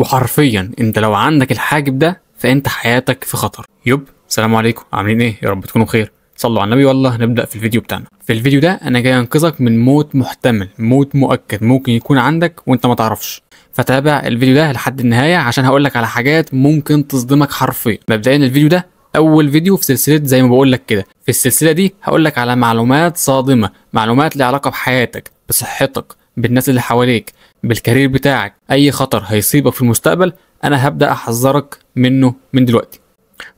وحرفيا انت لو عندك الحاجب ده فانت حياتك في خطر يب سلام عليكم عاملين ايه يا رب تكونوا بخير صلوا على النبي والله نبدا في الفيديو بتاعنا في الفيديو ده انا جاي انقذك من موت محتمل موت مؤكد ممكن يكون عندك وانت ما تعرفش فتابع الفيديو ده لحد النهايه عشان هقول لك على حاجات ممكن تصدمك حرفيا مبدئيا الفيديو ده اول فيديو في سلسله زي ما بقول لك كده في السلسله دي هقول لك على معلومات صادمه معلومات ليها علاقه بحياتك بصحتك بالناس اللي حواليك بالكارير بتاعك اي خطر هيصيبك في المستقبل انا هبدا احذرك منه من دلوقتي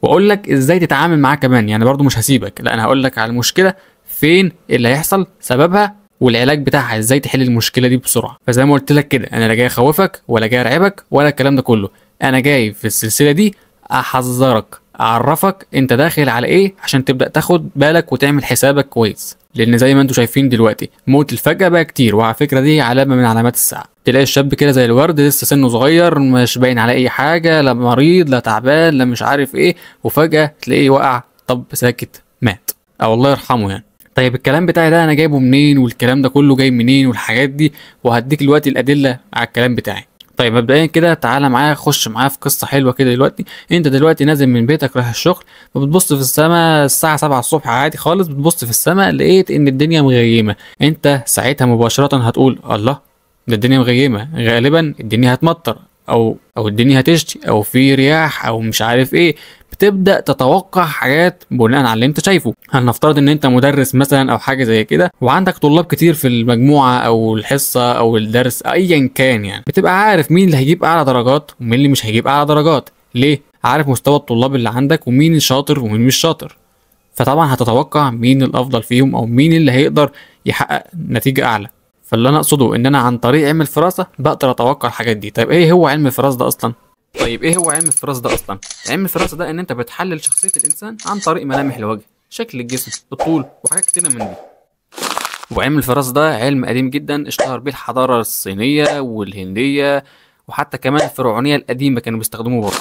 واقول لك ازاي تتعامل معاه كمان يعني برضو مش هسيبك لا انا هقول لك على المشكله فين اللي هيحصل سببها والعلاج بتاعها ازاي تحل المشكله دي بسرعه فزي ما قلت لك كده انا لا جاي اخوفك ولا جاي ارعبك ولا الكلام ده كله انا جاي في السلسله دي احذرك اعرفك انت داخل على ايه عشان تبدا تاخد بالك وتعمل حسابك كويس لان زي ما انتم شايفين دلوقتي موت الفجأة بقى كتير وعلى فكره دي علامه من علامات الساعه تلاقي الشاب كده زي الورد لسه سنه صغير مش باين على اي حاجه لا مريض لا تعبان لا مش عارف ايه وفجاه تلاقيه وقع طب ساكت مات او الله يرحمه يعني طيب الكلام بتاعي ده انا جايبه منين والكلام ده كله جاي منين والحاجات دي وهديك دلوقتي الادله على الكلام بتاعي طيب مبدئيا كده تعالى معايا خش معايا في قصه حلوه كده دلوقتي انت دلوقتي نازل من بيتك رايح الشغل فبتبص في السماء الساعه 7 الصبح عادي خالص بتبص في السماء لقيت ان الدنيا مغيمه انت ساعتها مباشره هتقول الله ده الدنيا مغيمه غالبا الدنيا هتمطر او او الدنيا هتشتي او في رياح او مش عارف ايه بتبدا تتوقع حاجات بناء على اللي انت شايفه هنفترض ان انت مدرس مثلا او حاجه زي كده وعندك طلاب كتير في المجموعه او الحصه او الدرس ايا كان يعني بتبقى عارف مين اللي هيجيب اعلى درجات ومين اللي مش هيجيب اعلى درجات ليه عارف مستوى الطلاب اللي عندك ومين شاطر ومين مش شاطر فطبعا هتتوقع مين الافضل فيهم او مين اللي هيقدر يحقق نتيجه اعلى فاللي انا اقصده ان انا عن طريق علم الفراسه بقدر اتوقع الحاجات دي طيب ايه هو علم الفراسه ده اصلا طيب ايه هو علم الفراسه ده اصلا علم الفراسه ده ان انت بتحلل شخصيه الانسان عن طريق ملامح الوجه شكل الجسم الطول وحاجات كتيره من دي وعلم الفراسه ده علم قديم جدا اشتهر بيه الحضاره الصينيه والهنديه وحتى كمان الفرعونيه القديمه كانوا بيستخدموه برضه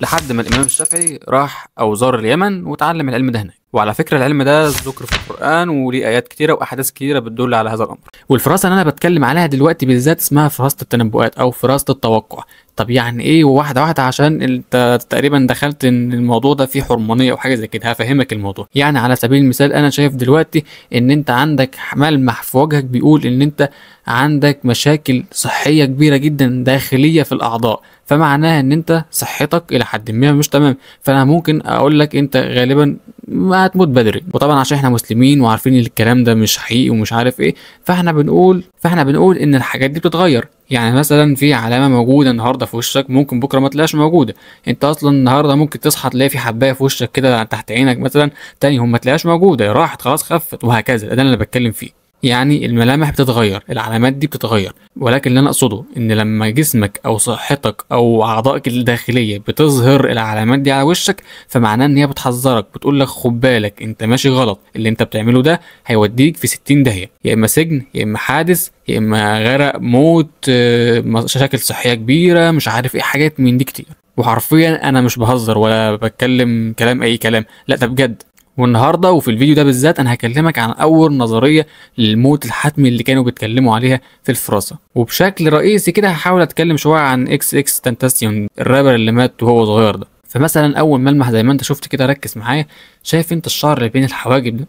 لحد ما الامام الشافعي راح او زار اليمن وتعلم العلم ده هناك وعلى فكره العلم ده ذكر في القران وليه ايات كتيره واحاديث كتيره بتدل على هذا الامر والفراسه اللي انا بتكلم عليها دلوقتي بالذات اسمها فراسه التنبؤات او فراسه التوقع طب يعني ايه واحده واحده عشان انت تقريبا دخلت ان الموضوع ده فيه حرمانيه وحاجه زي كده هفهمك الموضوع يعني على سبيل المثال انا شايف دلوقتي ان انت عندك ملمح في وجهك بيقول ان انت عندك مشاكل صحيه كبيره جدا داخليه في الاعضاء فمعناها ان انت صحتك الى حد ما مش تمام فانا ممكن اقول لك انت غالبا ما هتموت بدري وطبعا عشان احنا مسلمين وعارفين ان الكلام ده مش حقيقي ومش عارف ايه فاحنا بنقول فاحنا بنقول ان الحاجات دي بتتغير يعني مثلا في علامه موجوده النهارده في وشك ممكن بكره ما تلاقيهاش موجوده انت اصلا النهارده ممكن تصحى تلاقي في حبايه في وشك كده تحت عينك مثلا تاني يوم ما تلاقيهاش موجوده راحت خلاص خفت وهكذا ده اللي انا بتكلم فيه يعني الملامح بتتغير العلامات دي بتتغير ولكن اللي انا اقصده ان لما جسمك او صحتك او اعضائك الداخليه بتظهر العلامات دي على وشك فمعناه ان هي بتحذرك بتقول لك خد بالك انت ماشي غلط اللي انت بتعمله ده هيوديك في 60 داهيه يا اما سجن يا اما حادث يا اما غرق موت آه، مشاكل صحيه كبيره مش عارف ايه حاجات من دي كتير وحرفيا انا مش بهزر ولا بتكلم كلام اي كلام لا ده بجد والنهارده وفي الفيديو ده بالذات انا هكلمك عن اول نظريه للموت الحتمي اللي كانوا بيتكلموا عليها في الفراسه وبشكل رئيسي كده هحاول اتكلم شويه عن اكس اكس تنتاسيون الرابر اللي مات وهو صغير ده فمثلا اول ملمح زي ما انت شفت كده ركز معايا شايف انت الشعر اللي بين الحواجب ده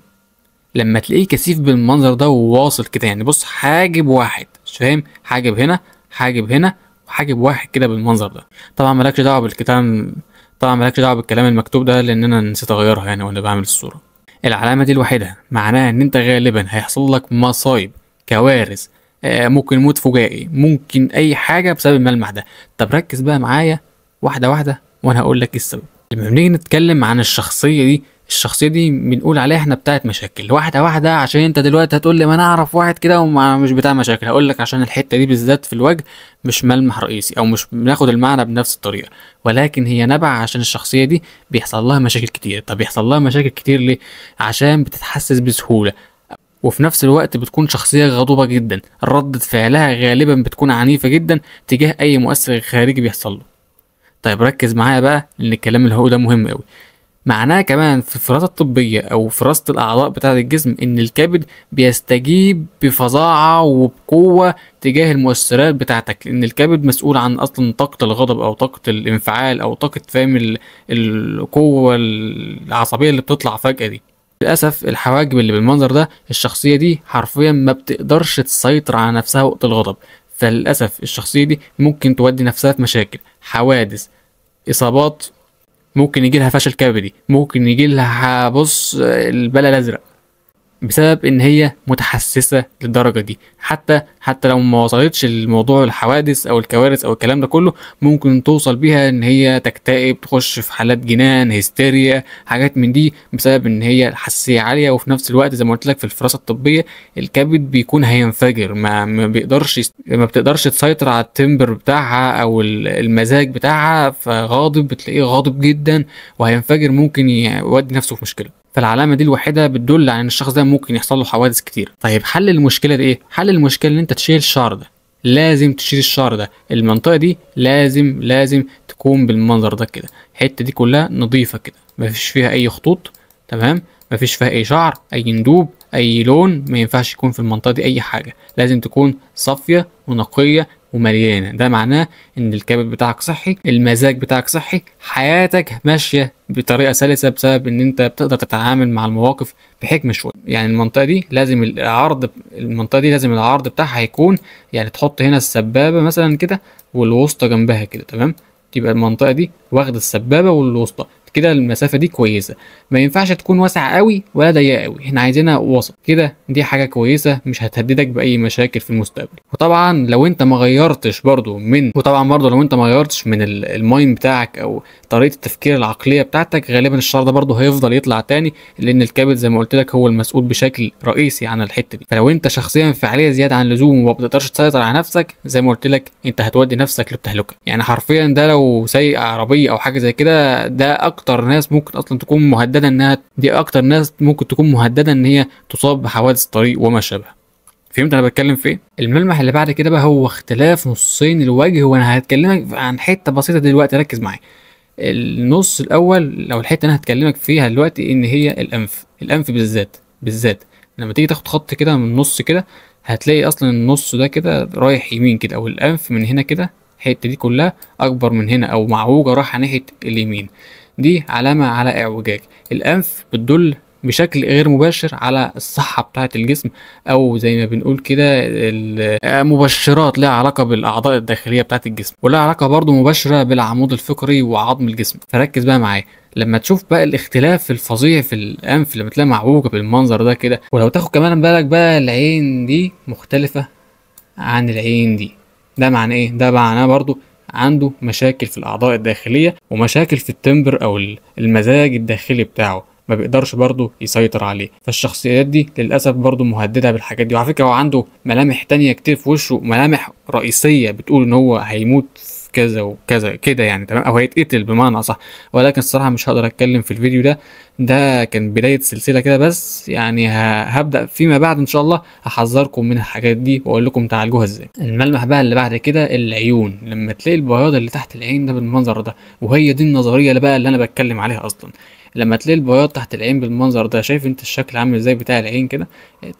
لما تلاقيه كثيف بالمنظر ده وواصل كده يعني بص حاجب واحد فاهم حاجب هنا حاجب هنا وحاجب واحد كده بالمنظر ده طبعا مالكش دعوه بالكتان طبعا مالكش دعوه بالكلام المكتوب ده لان انا نسيت اغيرها يعني وانا بعمل الصوره العلامه دي الوحيده معناها ان انت غالبا هيحصل لك مصايب كوارث آه، ممكن موت فجائي ممكن اي حاجه بسبب الملمح ده طب ركز بقى معايا واحده واحده وانا هقول لك ايه السبب لما بنيجي نتكلم عن الشخصيه دي الشخصيه دي بنقول عليها احنا بتاعت مشاكل واحده واحده عشان انت دلوقتي هتقول لي ما انا اعرف واحد كده ومش بتاع مشاكل هقول لك عشان الحته دي بالذات في الوجه مش ملمح رئيسي او مش بناخد المعنى بنفس الطريقه ولكن هي نبع عشان الشخصيه دي بيحصل لها مشاكل كتير طب بيحصل لها مشاكل كتير ليه عشان بتتحسس بسهوله وفي نفس الوقت بتكون شخصية غضوبة جدا ردة فعلها غالبا بتكون عنيفة جدا تجاه أي مؤثر خارجي بيحصل له طيب ركز معايا بقى لان الكلام اللي هو ده مهم قوي معناه كمان في الفراسه الطبيه او فراسه الاعضاء بتاعه الجسم ان الكبد بيستجيب بفظاعه وبقوه تجاه المؤثرات بتاعتك لان الكبد مسؤول عن اصلا طاقه الغضب او طاقه الانفعال او طاقه فاهم القوه العصبيه اللي بتطلع فجاه دي للاسف الحواجب اللي بالمنظر ده الشخصيه دي حرفيا ما بتقدرش تسيطر على نفسها وقت الغضب فللأسف الشخصية دي ممكن تودي نفسها في مشاكل حوادث إصابات ممكن يجي لها فشل كبدي ممكن يجي لها بص البلا الأزرق بسبب ان هي متحسسه للدرجه دي حتى حتى لو ما وصلتش لموضوع الحوادث او الكوارث او الكلام ده كله ممكن توصل بيها ان هي تكتئب تخش في حالات جنان هستيريا حاجات من دي بسبب ان هي الحساسيه عاليه وفي نفس الوقت زي ما قلت لك في الفراسه الطبيه الكبد بيكون هينفجر ما, ما بيقدرش ما بتقدرش تسيطر على التمبر بتاعها او المزاج بتاعها فغاضب بتلاقيه غاضب جدا وهينفجر ممكن يودي نفسه في مشكله فالعلامه دي الوحيده بتدل على ان الشخص ده ممكن يحصل له حوادث كتير طيب حل المشكله دي ايه حل المشكله ان انت تشيل الشعر ده لازم تشيل الشعر ده المنطقه دي لازم لازم تكون بالمنظر ده كده الحته دي كلها نظيفه كده مفيش فيها اي خطوط تمام مفيش فيها اي شعر اي ندوب اي لون ما ينفعش يكون في المنطقه دي اي حاجه لازم تكون صافيه ونقيه ومليانه ده معناه ان الكبد بتاعك صحي المزاج بتاعك صحي حياتك ماشيه بطريقه سلسه بسبب ان انت بتقدر تتعامل مع المواقف بحكمه شويه يعني المنطقه دي لازم العرض المنطقه دي لازم العرض بتاعها يكون يعني تحط هنا السبابه مثلا كده والوسطى جنبها كده تمام تبقى المنطقه دي واخده السبابه والوسطى كده المسافه دي كويسه ما ينفعش تكون واسعه قوي ولا ضيقه قوي احنا عايزينها وسط كده دي حاجه كويسه مش هتهددك باي مشاكل في المستقبل وطبعا لو انت ما غيرتش برضو من وطبعا برضو لو انت ما غيرتش من المايند بتاعك او طريقه التفكير العقليه بتاعتك غالبا الشر ده برضو هيفضل يطلع تاني لان الكابل زي ما قلت لك هو المسؤول بشكل رئيسي عن الحته دي فلو انت شخصيا فعاليه زياده عن اللزوم وما بتقدرش تسيطر على نفسك زي ما قلت لك انت هتودي نفسك للتهلكه يعني حرفيا ده لو سايق عربيه او حاجه زي كده ده اكتر اكتر ناس ممكن اصلا تكون مهدده انها دي اكتر ناس ممكن تكون مهدده ان هي تصاب بحوادث الطريق وما شابه فهمت انا بتكلم في ايه الملمح اللي بعد كده بقى هو اختلاف نصين الوجه وانا هتكلمك عن حته بسيطه دلوقتي ركز معايا النص الاول او الحته اللي انا هتكلمك فيها دلوقتي ان هي الانف الانف بالذات بالذات لما تيجي تاخد خط كده من النص كده هتلاقي اصلا النص ده كده رايح يمين كده او الانف من هنا كده الحته دي كلها اكبر من هنا او معوجه رايحه ناحيه اليمين دي علامة على اعوجاج الأنف بتدل بشكل غير مباشر على الصحة بتاعة الجسم أو زي ما بنقول كده مبشرات لها علاقة بالأعضاء الداخلية بتاعة الجسم ولها علاقة برضو مباشرة بالعمود الفقري وعظم الجسم فركز بقى معايا لما تشوف بقى الاختلاف الفظيع في الانف لما تلاقي معوجه بالمنظر ده كده ولو تاخد كمان بالك بقى العين دي مختلفه عن العين دي ده معناه ايه ده معناه برضو عنده مشاكل في الأعضاء الداخلية ومشاكل في التمبر أو المزاج الداخلي بتاعه ما بيقدرش برضه يسيطر عليه فالشخصيات دي للاسف برضه مهدده بالحاجات دي وعلى فكره هو عنده ملامح تانية كتير في وشه ملامح رئيسيه بتقول ان هو هيموت كذا وكذا كده يعني تمام او هيتقتل بمعنى اصح ولكن الصراحه مش هقدر اتكلم في الفيديو ده ده كان بدايه سلسله كده بس يعني هبدا فيما بعد ان شاء الله احذركم من الحاجات دي واقول لكم تعالجوها ازاي الملمح بقى اللي بعد كده العيون لما تلاقي البياض اللي تحت العين ده بالمنظر ده وهي دي النظريه اللي بقى اللي انا بتكلم عليها اصلا لما تلاقي البياض تحت العين بالمنظر ده شايف انت الشكل عامل ازاي بتاع العين كده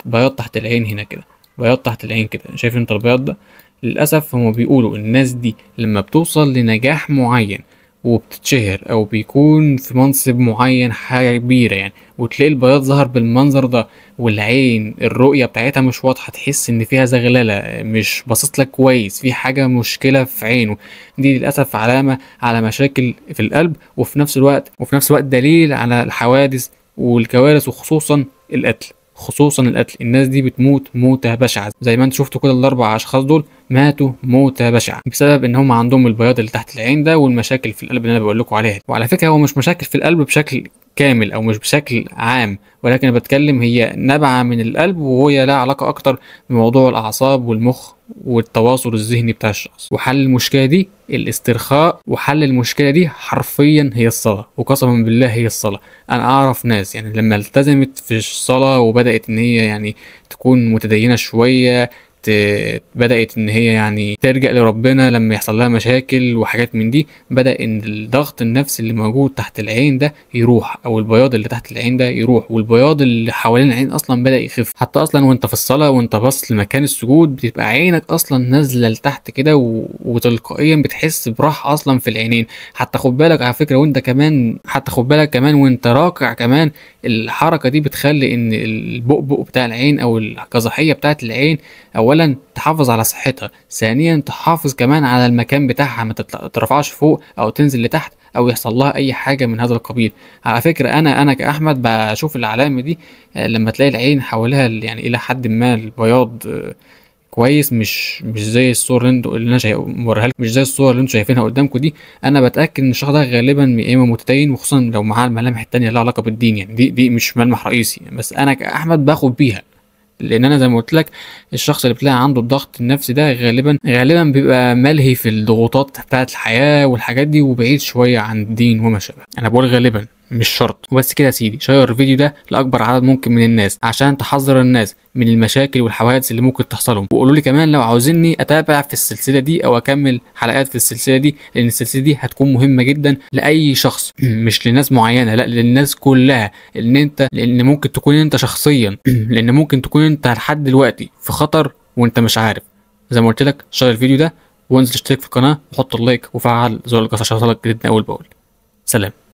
بياض تحت العين هنا كده بياض تحت العين كده شايف انت البياض ده للأسف هما بيقولوا الناس دي لما بتوصل لنجاح معين وبتتشهر أو بيكون في منصب معين حاجة كبيرة يعني وتلاقي البياض ظهر بالمنظر ده والعين الرؤية بتاعتها مش واضحة تحس إن فيها زغللة مش باصص لك كويس في حاجة مشكلة في عينه دي للأسف علامة على مشاكل في القلب وفي نفس الوقت وفي نفس الوقت دليل على الحوادث والكوارث وخصوصا القتل خصوصا القتل الناس دي بتموت موتة بشعة زي ما انت شفتوا كده الأربع أشخاص دول ماتوا موتة بشعة بسبب ان هم عندهم البياض اللي تحت العين ده والمشاكل في القلب اللي انا بقول لكم عليها وعلى فكرة هو مش مشاكل في القلب بشكل كامل او مش بشكل عام ولكن بتكلم هي نابعة من القلب وهي لها علاقة اكتر بموضوع الاعصاب والمخ والتواصل الذهني بتاع الشخص وحل المشكله دي الاسترخاء وحل المشكله دي حرفيا هي الصلاه وقسما بالله هي الصلاه انا اعرف ناس يعني لما التزمت في الصلاه وبدات ان هي يعني تكون متدينه شويه آه، بدات ان هي يعني ترجع لربنا لما يحصل لها مشاكل وحاجات من دي بدا ان الضغط النفسي اللي موجود تحت العين ده يروح او البياض اللي تحت العين ده يروح والبياض اللي حوالين العين اصلا بدا يخف حتى اصلا وانت في الصلاه وانت باصص لمكان السجود بتبقى عينك اصلا نازله لتحت كده وتلقائيا بتحس براحه اصلا في العينين حتى خد بالك على فكره وانت كمان حتى خد بالك كمان وانت راكع كمان الحركه دي بتخلي ان البؤبؤ بتاع العين او القزحيه بتاعت العين او اولا تحافظ على صحتها ثانيا تحافظ كمان على المكان بتاعها ما تترفعش فوق او تنزل لتحت او يحصل لها اي حاجه من هذا القبيل على فكره انا انا كاحمد بشوف العلامه دي آه، لما تلاقي العين حواليها يعني الى حد ما البياض آه، كويس مش مش زي الصور اللي انا موريها موريها مش زي الصور اللي انتوا شايفينها قدامكم دي انا بتاكد ان الشخص ده غالبا يا اما متدين وخصوصا لو معاه الملامح التانية اللي لها علاقه بالدين يعني دي دي مش ملمح رئيسي بس انا كاحمد باخد بيها لان انا زي ما قلت لك الشخص اللي بتلاقي عنده الضغط النفسي ده غالبا غالبا بيبقى ملهي في الضغوطات بتاعه الحياه والحاجات دي وبعيد شويه عن الدين وما شابه انا بقول غالبا مش شرط وبس كده يا سيدي شير الفيديو ده لاكبر عدد ممكن من الناس عشان تحذر الناس من المشاكل والحوادث اللي ممكن تحصلهم وقولوا لي كمان لو عاوزيني اتابع في السلسله دي او اكمل حلقات في السلسله دي لان السلسله دي هتكون مهمه جدا لاي شخص مش لناس معينه لا للناس كلها ان انت لان ممكن تكون انت شخصيا لان ممكن تكون انت لحد دلوقتي في خطر وانت مش عارف زي ما قلت لك شير الفيديو ده وانزل اشترك في القناه وحط اللايك وفعل زر الجرس عشان يوصلك جديدنا اول باول سلام